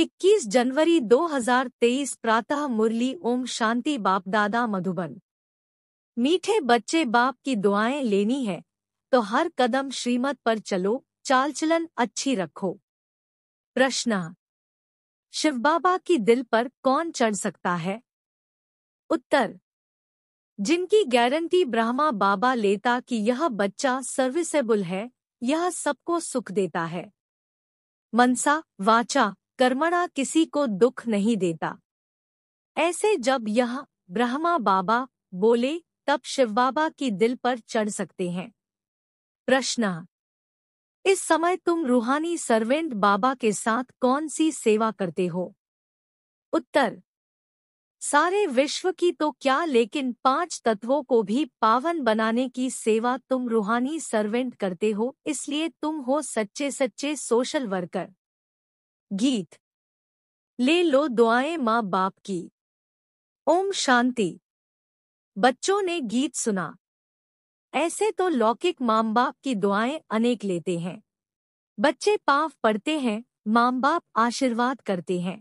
21 जनवरी 2023 प्रातः मुरली ओम शांति बाप दादा मधुबन मीठे बच्चे बाप की दुआएं लेनी है तो हर कदम श्रीमत पर चलो चाल चलन अच्छी रखो प्रश्न शिव बाबा की दिल पर कौन चढ़ सकता है उत्तर जिनकी गारंटी ब्रह्मा बाबा लेता कि यह बच्चा सर्विसेबल है यह सबको सुख देता है मनसा वाचा कर्मणा किसी को दुख नहीं देता ऐसे जब यह ब्रह्मा बाबा बोले तब शिव बाबा की दिल पर चढ़ सकते हैं प्रश्न इस समय तुम रूहानी सर्वेंट बाबा के साथ कौन सी सेवा करते हो उत्तर सारे विश्व की तो क्या लेकिन पांच तत्वों को भी पावन बनाने की सेवा तुम रूहानी सर्वेंट करते हो इसलिए तुम हो सच्चे सच्चे सोशल वर्कर गीत ले लो दुआएं माँ बाप की ओम शांति बच्चों ने गीत सुना ऐसे तो लौकिक माम बाप की दुआएं अनेक लेते हैं बच्चे पाव पढ़ते हैं माम बाप आशीर्वाद करते हैं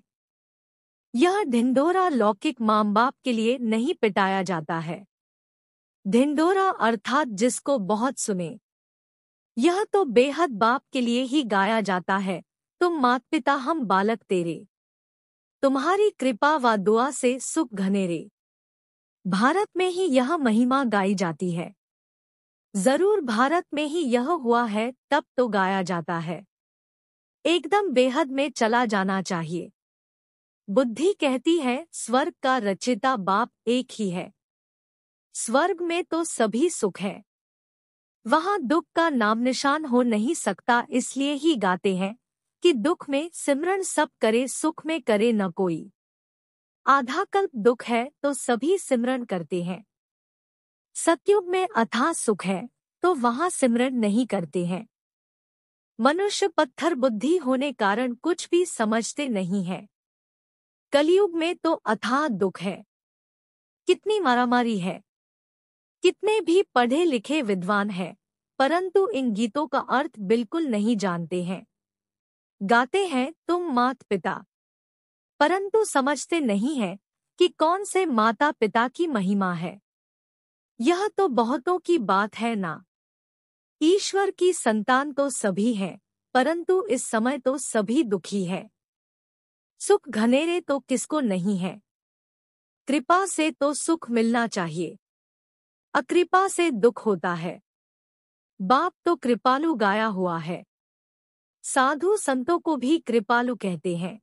यह ढिंडोरा लौकिक माम बाप के लिए नहीं पिटाया जाता है ढिंडोरा अर्थात जिसको बहुत सुने यह तो बेहद बाप के लिए ही गाया जाता है तुम मात पिता हम बालक तेरे तुम्हारी कृपा व दुआ से सुख घनेरे भारत में ही यह महिमा गाई जाती है जरूर भारत में ही यह हुआ है तब तो गाया जाता है एकदम बेहद में चला जाना चाहिए बुद्धि कहती है स्वर्ग का रचिता बाप एक ही है स्वर्ग में तो सभी सुख है वहां दुख का नाम निशान हो नहीं सकता इसलिए ही गाते हैं कि दुख में सिमरण सब करे सुख में करे न कोई आधा कल्प दुख है तो सभी सिमरण करते हैं सत्युग में अथा सुख है तो वहां सिमरण नहीं करते हैं मनुष्य पत्थर बुद्धि होने कारण कुछ भी समझते नहीं है कलयुग में तो अथा दुख है कितनी मारामारी है कितने भी पढ़े लिखे विद्वान हैं परंतु इन गीतों का अर्थ बिल्कुल नहीं जानते हैं गाते हैं तुम मात पिता परंतु समझते नहीं है कि कौन से माता पिता की महिमा है यह तो बहुतों की बात है ना ईश्वर की संतान तो सभी हैं परंतु इस समय तो सभी दुखी है सुख घनेरे तो किसको नहीं है कृपा से तो सुख मिलना चाहिए अकृपा से दुख होता है बाप तो कृपालु गाया हुआ है साधु संतों को भी कृपालु कहते हैं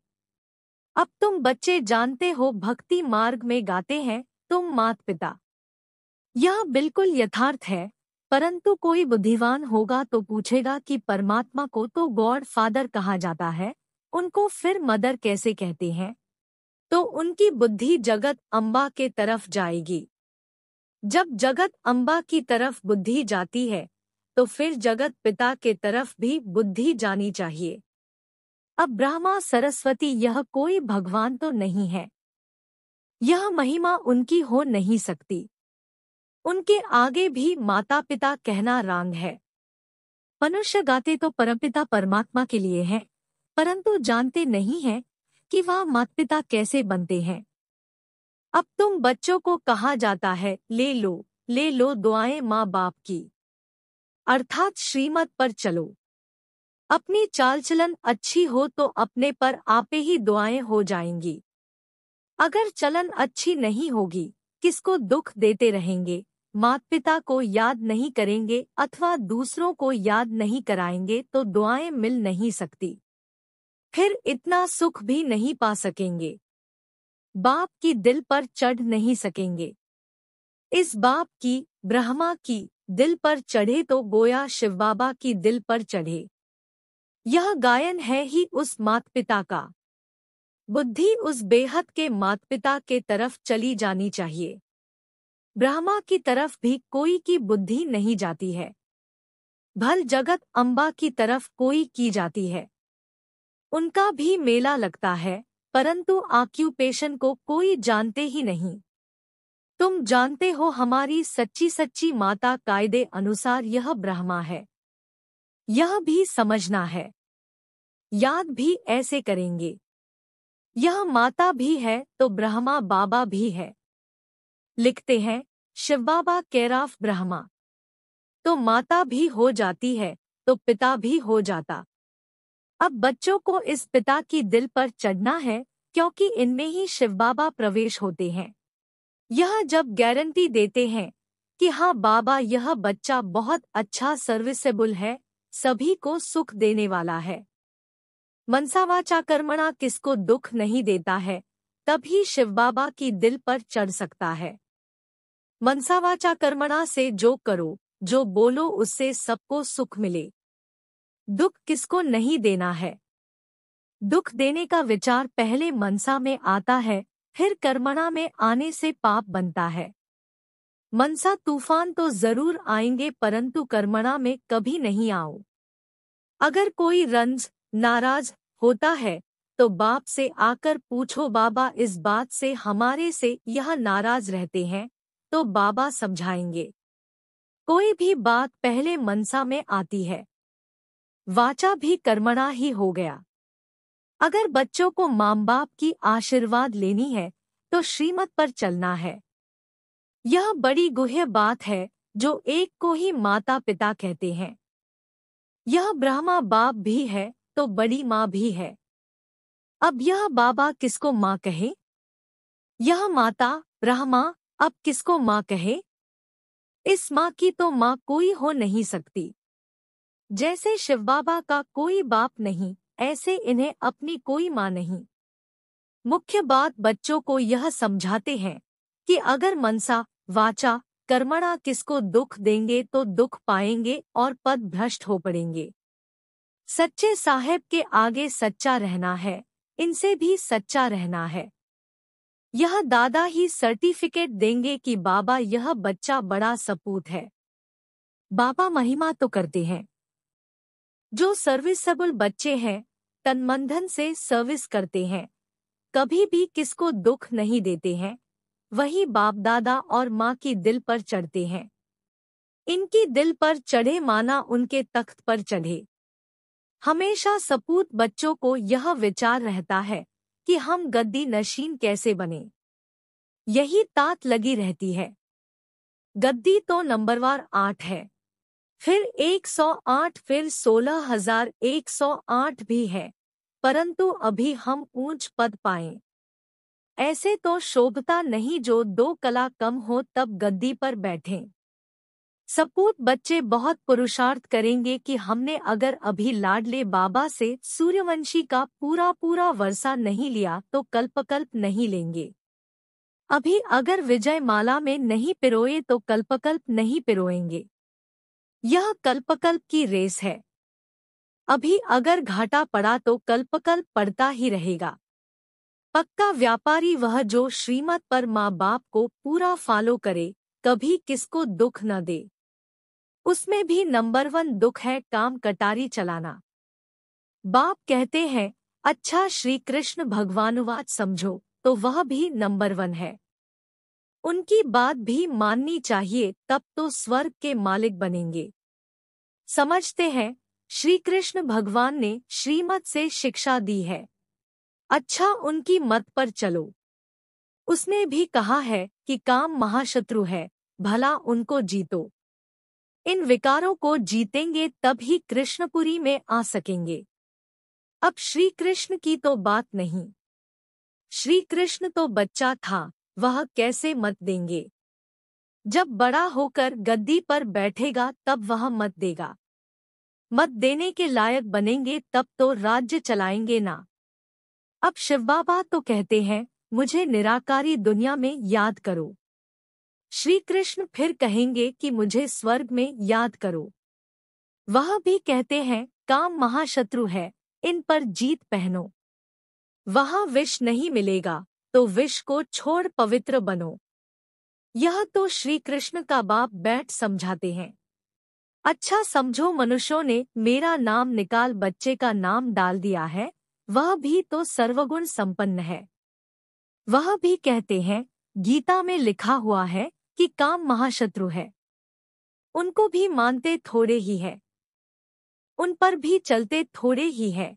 अब तुम बच्चे जानते हो भक्ति मार्ग में गाते हैं तुम मात पिता यह बिल्कुल यथार्थ है परंतु कोई बुद्धिवान होगा तो पूछेगा कि परमात्मा को तो गॉड फादर कहा जाता है उनको फिर मदर कैसे कहते हैं तो उनकी बुद्धि जगत अम्बा के तरफ जाएगी जब जगत अम्बा की तरफ बुद्धि जाती है तो फिर जगत पिता के तरफ भी बुद्धि जानी चाहिए अब ब्रह्मा सरस्वती यह कोई भगवान तो नहीं है यह महिमा उनकी हो नहीं सकती उनके आगे भी माता पिता कहना रांग है मनुष्य गाते तो परमपिता परमात्मा के लिए हैं, परंतु जानते नहीं हैं कि वह माता पिता कैसे बनते हैं अब तुम बच्चों को कहा जाता है ले लो ले लो दुआएं माँ बाप की अर्थात श्रीमत पर चलो अपनी चालचलन अच्छी हो तो अपने पर आपे ही दुआएं हो जाएंगी अगर चलन अच्छी नहीं होगी किसको दुख देते रहेंगे मात पिता को याद नहीं करेंगे अथवा दूसरों को याद नहीं कराएंगे तो दुआएं मिल नहीं सकती फिर इतना सुख भी नहीं पा सकेंगे बाप की दिल पर चढ़ नहीं सकेंगे इस बाप की ब्रह्मा की दिल पर चढ़े तो गोया शिव बाबा की दिल पर चढ़े यह गायन है ही उस मात पिता का बुद्धि उस बेहद के मात पिता के तरफ चली जानी चाहिए ब्रह्मा की तरफ भी कोई की बुद्धि नहीं जाती है भल जगत अम्बा की तरफ कोई की जाती है उनका भी मेला लगता है परंतु आक्यूपेशन को कोई जानते ही नहीं तुम जानते हो हमारी सच्ची सच्ची माता कायदे अनुसार यह ब्रह्मा है यह भी समझना है याद भी ऐसे करेंगे यह माता भी है तो ब्रह्मा बाबा भी है लिखते हैं शिव बाबा कैराफ ब्रह्मा तो माता भी हो जाती है तो पिता भी हो जाता अब बच्चों को इस पिता की दिल पर चढ़ना है क्योंकि इनमें ही शिव बाबा प्रवेश होते हैं यह जब गारंटी देते हैं कि हाँ बाबा यह बच्चा बहुत अच्छा सर्विसेबल है सभी को सुख देने वाला है मनसावाचा कर्मणा किसको दुख नहीं देता है तभी शिव बाबा की दिल पर चढ़ सकता है मनसावाचा कर्मणा से जो करो जो बोलो उससे सबको सुख मिले दुख किसको नहीं देना है दुख देने का विचार पहले मनसा में आता है फिर कर्मणा में आने से पाप बनता है मनसा तूफान तो जरूर आएंगे परंतु कर्मणा में कभी नहीं आओ अगर कोई रंज नाराज होता है तो बाप से आकर पूछो बाबा इस बात से हमारे से यह नाराज रहते हैं तो बाबा समझाएंगे कोई भी बात पहले मनसा में आती है वाचा भी कर्मणा ही हो गया अगर बच्चों को माम बाप की आशीर्वाद लेनी है तो श्रीमत पर चलना है यह बड़ी गुह्य बात है जो एक को ही माता पिता कहते हैं यह ब्रह्मा बाप भी है तो बड़ी माँ भी है अब यह बाबा किसको माँ कहे यह माता ब्रह्मा अब किसको माँ कहे इस माँ की तो माँ कोई हो नहीं सकती जैसे शिव बाबा का कोई बाप नहीं ऐसे इन्हें अपनी कोई मां नहीं मुख्य बात बच्चों को यह समझाते हैं कि अगर मनसा वाचा कर्मणा किसको दुख देंगे तो दुख पाएंगे और पद भ्रष्ट हो पड़ेंगे सच्चे साहेब के आगे सच्चा रहना है इनसे भी सच्चा रहना है यह दादा ही सर्टिफिकेट देंगे कि बाबा यह बच्चा बड़ा सपूत है बाबा महिमा तो करते हैं जो सर्विसेबल बच्चे हैं तनमंधन से सर्विस करते हैं कभी भी किसको दुख नहीं देते हैं वही बाप दादा और माँ की दिल पर चढ़ते हैं इनकी दिल पर चढ़े माना उनके तख्त पर चढ़े हमेशा सपूत बच्चों को यह विचार रहता है कि हम गद्दी नशीन कैसे बने यही तात लगी रहती है गद्दी तो नंबरवार आठ है फिर 108 फिर 16108 भी है परंतु अभी हम ऊंच पद पाएं ऐसे तो शोभता नहीं जो दो कला कम हो तब गद्दी पर बैठें सपूत बच्चे बहुत पुरुषार्थ करेंगे कि हमने अगर अभी लाडले बाबा से सूर्यवंशी का पूरा पूरा वर्षा नहीं लिया तो कल्पकल्प नहीं लेंगे अभी अगर विजय माला में नहीं पिरोए तो कल्पकल्प नहीं पिरोएंगे यह कल्पकल्प की रेस है अभी अगर घाटा पड़ा तो कल्पकल्प पड़ता ही रहेगा पक्का व्यापारी वह जो श्रीमत पर माँ बाप को पूरा फॉलो करे कभी किसको दुख न दे उसमें भी नंबर वन दुख है काम कटारी चलाना बाप कहते हैं अच्छा श्री कृष्ण भगवानुवाद समझो तो वह भी नंबर वन है उनकी बात भी माननी चाहिए तब तो स्वर्ग के मालिक बनेंगे समझते हैं श्री कृष्ण भगवान ने श्रीमत से शिक्षा दी है अच्छा उनकी मत पर चलो उसने भी कहा है कि काम महाशत्रु है भला उनको जीतो इन विकारों को जीतेंगे तब ही कृष्णपुरी में आ सकेंगे अब श्री कृष्ण की तो बात नहीं श्री कृष्ण तो बच्चा था वह कैसे मत देंगे जब बड़ा होकर गद्दी पर बैठेगा तब वह मत देगा मत देने के लायक बनेंगे तब तो राज्य चलाएंगे ना अब शिवबाबा तो कहते हैं मुझे निराकारी दुनिया में याद करो श्री कृष्ण फिर कहेंगे कि मुझे स्वर्ग में याद करो वह भी कहते हैं काम महाशत्रु है इन पर जीत पहनो वहां विष नहीं मिलेगा तो विष को छोड़ पवित्र बनो यह तो श्री कृष्ण का बाप बैठ समझाते हैं अच्छा समझो मनुष्यों ने मेरा नाम निकाल बच्चे का नाम डाल दिया है वह भी तो सर्वगुण संपन्न है वह भी कहते हैं गीता में लिखा हुआ है कि काम महाशत्रु है उनको भी मानते थोड़े ही है उन पर भी चलते थोड़े ही है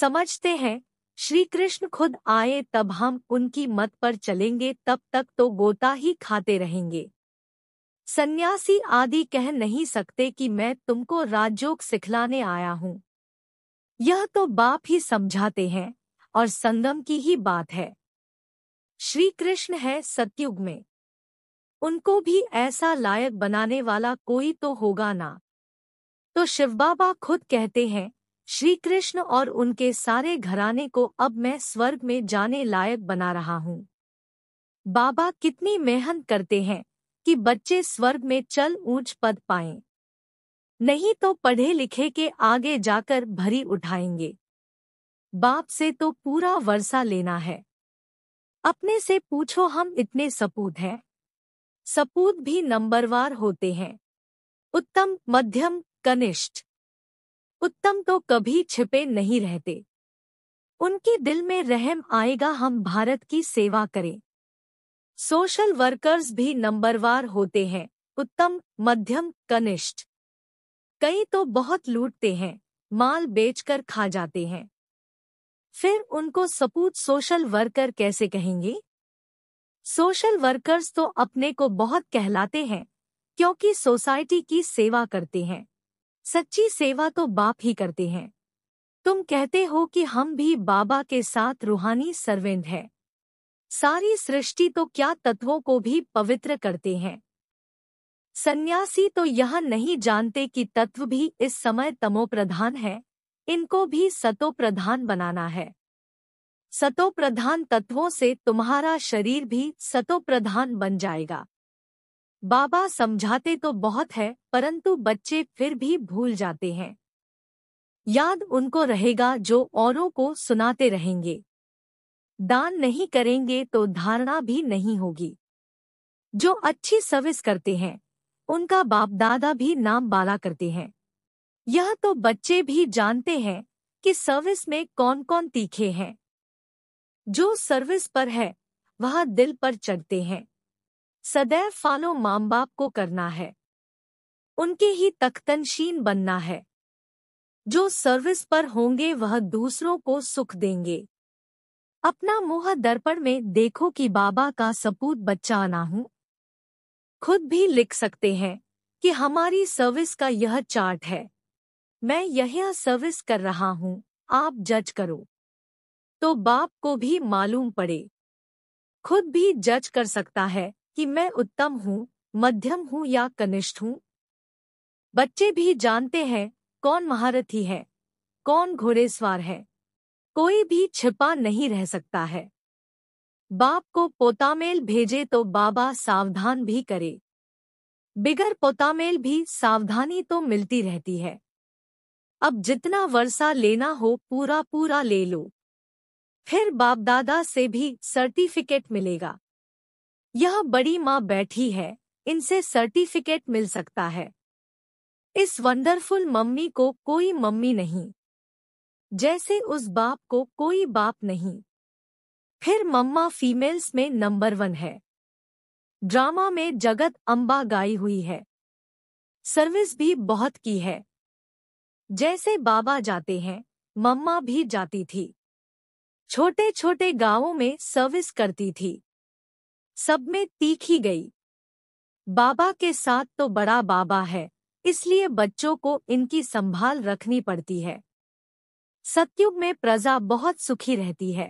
समझते हैं श्री कृष्ण खुद आए तब हम उनकी मत पर चलेंगे तब तक तो गोता ही खाते रहेंगे सन्यासी आदि कह नहीं सकते कि मैं तुमको राजयोग सिखलाने आया हूँ यह तो बाप ही समझाते हैं और संगम की ही बात है श्री कृष्ण है सत्युग में उनको भी ऐसा लायक बनाने वाला कोई तो होगा ना तो शिव बाबा खुद कहते हैं श्री कृष्ण और उनके सारे घराने को अब मैं स्वर्ग में जाने लायक बना रहा हूँ बाबा कितनी मेहनत करते हैं कि बच्चे स्वर्ग में चल ऊंच पद पाएं। नहीं तो पढ़े लिखे के आगे जाकर भरी उठाएंगे बाप से तो पूरा वर्षा लेना है अपने से पूछो हम इतने सपूत हैं सपूत भी नंबरवार होते हैं उत्तम मध्यम कनिष्ठ उत्तम तो कभी छिपे नहीं रहते उनके दिल में रहम आएगा हम भारत की सेवा करें सोशल वर्कर्स भी नंबरवार होते हैं उत्तम मध्यम कनिष्ठ कई तो बहुत लूटते हैं माल बेचकर खा जाते हैं फिर उनको सपूत सोशल वर्कर कैसे कहेंगे सोशल वर्कर्स तो अपने को बहुत कहलाते हैं क्योंकि सोसाइटी की सेवा करते हैं सच्ची सेवा तो बाप ही करते हैं तुम कहते हो कि हम भी बाबा के साथ रूहानी सर्वेंद हैं सारी सृष्टि तो क्या तत्वों को भी पवित्र करते हैं सन्यासी तो यह नहीं जानते कि तत्व भी इस समय तमोप्रधान है इनको भी सतोप्रधान बनाना है सतोप्रधान तत्वों से तुम्हारा शरीर भी सतोप्रधान बन जाएगा बाबा समझाते तो बहुत है परंतु बच्चे फिर भी भूल जाते हैं याद उनको रहेगा जो औरों को सुनाते रहेंगे दान नहीं करेंगे तो धारणा भी नहीं होगी जो अच्छी सर्विस करते हैं उनका बाप दादा भी नाम बाला करते हैं यह तो बच्चे भी जानते हैं कि सर्विस में कौन कौन तीखे हैं जो सर्विस पर है वह दिल पर चढ़ते हैं सदैव फालो माम बाप को करना है उनके ही तख्तनशीन बनना है जो सर्विस पर होंगे वह दूसरों को सुख देंगे अपना मुंह दर्पण में देखो कि बाबा का सपूत बच्चा ना हूँ खुद भी लिख सकते हैं कि हमारी सर्विस का यह चार्ट है मैं यह सर्विस कर रहा हूँ आप जज करो तो बाप को भी मालूम पड़े खुद भी जज कर सकता है कि मैं उत्तम हूँ मध्यम हूँ या कनिष्ठ हूँ बच्चे भी जानते हैं कौन महारथी है कौन घोड़ेस्वार है कोई भी छिपा नहीं रह सकता है बाप को पोतामेल भेजे तो बाबा सावधान भी करे बिगर पोतामेल भी सावधानी तो मिलती रहती है अब जितना वर्षा लेना हो पूरा पूरा ले लो फिर बाप दादा से भी सर्टिफिकेट मिलेगा यह बड़ी माँ बैठी है इनसे सर्टिफिकेट मिल सकता है इस वंडरफुल मम्मी को कोई मम्मी नहीं जैसे उस बाप को कोई बाप नहीं फिर मम्मा फीमेल्स में नंबर वन है ड्रामा में जगत अम्बा गाई हुई है सर्विस भी बहुत की है जैसे बाबा जाते हैं मम्मा भी जाती थी छोटे छोटे गांवों में सर्विस करती थी सब में तीखी गई बाबा के साथ तो बड़ा बाबा है इसलिए बच्चों को इनकी संभाल रखनी पड़ती है सत्युग में प्रजा बहुत सुखी रहती है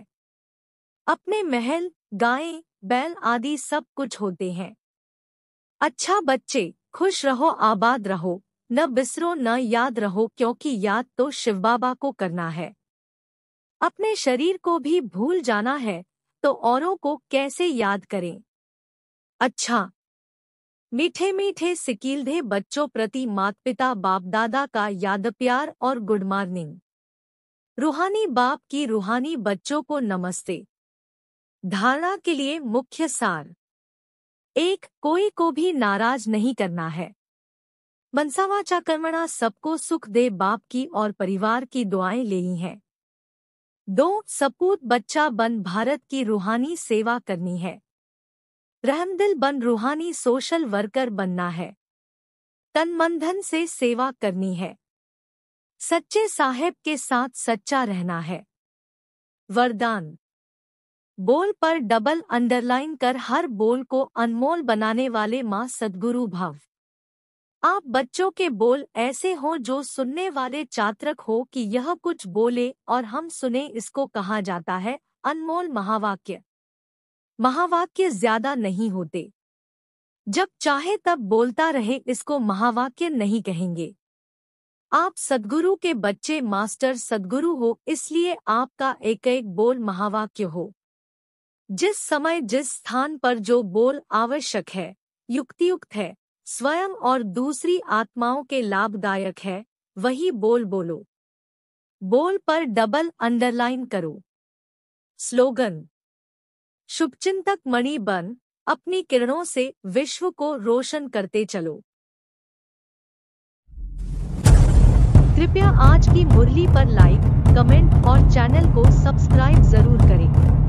अपने महल गायें बैल आदि सब कुछ होते हैं अच्छा बच्चे खुश रहो आबाद रहो न बिसरो न याद रहो क्योंकि याद तो शिव बाबा को करना है अपने शरीर को भी भूल जाना है तो औरों को कैसे याद करें अच्छा मीठे मीठे सिकीलधे बच्चों प्रति मात पिता बाप दादा का याद प्यार और गुड मॉर्निंग रूहानी बाप की रूहानी बच्चों को नमस्ते धारणा के लिए मुख्य सार एक कोई को भी नाराज नहीं करना है मनसावाचा कर्मणा सबको सुख दे बाप की और परिवार की दुआएं लेनी है दो सपूत बच्चा बन भारत की रूहानी सेवा करनी है रहमदिल बन रूहानी सोशल वर्कर बनना है तन मंधन से सेवा करनी है सच्चे साहेब के साथ सच्चा रहना है वरदान बोल पर डबल अंडरलाइन कर हर बोल को अनमोल बनाने वाले माँ सदगुरु भाव आप बच्चों के बोल ऐसे हो जो सुनने वाले चात्रक हो कि यह कुछ बोले और हम सुने इसको कहा जाता है अनमोल महावाक्य महावाक्य ज्यादा नहीं होते जब चाहे तब बोलता रहे इसको महावाक्य नहीं कहेंगे आप सदगुरु के बच्चे मास्टर सदगुरु हो इसलिए आपका एक एक बोल महावाक्य हो जिस समय जिस स्थान पर जो बोल आवश्यक है युक्तियुक्त है स्वयं और दूसरी आत्माओं के लाभदायक है वही बोल बोलो बोल पर डबल अंडरलाइन करो स्लोगन शुभचिंतक मणि बन अपनी किरणों से विश्व को रोशन करते चलो कृपया आज की मुरली पर लाइक कमेंट और चैनल को सब्सक्राइब जरूर करें